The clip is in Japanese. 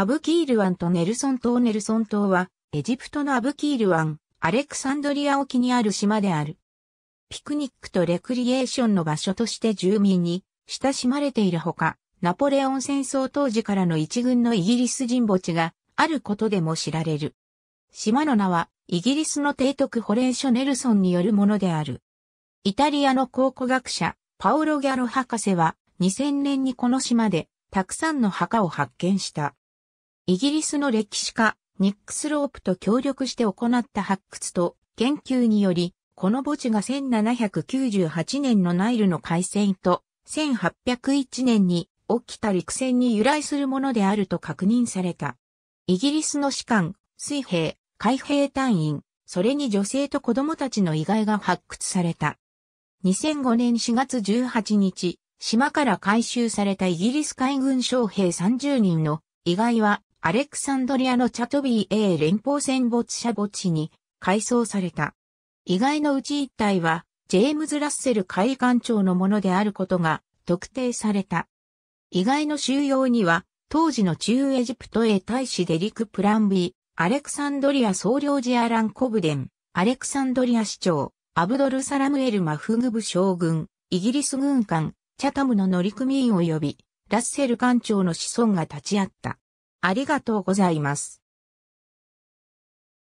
アブキール湾とネルソン島ネルソン島は、エジプトのアブキール湾、アレクサンドリア沖にある島である。ピクニックとレクリエーションの場所として住民に親しまれているほか、ナポレオン戦争当時からの一軍のイギリス人墓地があることでも知られる。島の名は、イギリスの提督ホレーショ・ネルソンによるものである。イタリアの考古学者、パオロ・ギャロ博士は、2000年にこの島で、たくさんの墓を発見した。イギリスの歴史家、ニックスロープと協力して行った発掘と研究により、この墓地が1798年のナイルの海戦と1801年に起きた陸戦に由来するものであると確認された。イギリスの士官、水兵、海兵隊員、それに女性と子供たちの遺骸が発掘された。2005年4月18日、島から回収されたイギリス海軍将兵30人の遺骸はアレクサンドリアのチャトビー A 連邦戦没者墓地に改装された。意外のうち一体は、ジェームズ・ラッセル海岸長のものであることが特定された。意外の収容には、当時の中エジプトへ大使デリク・プランビー、アレクサンドリア総領事アラン・コブデン、アレクサンドリア市長、アブドル・サラムエル・マフグブ将軍、イギリス軍艦、チャタムの乗組員及び、ラッセル艦長の子孫が立ち会った。ありがとうございます。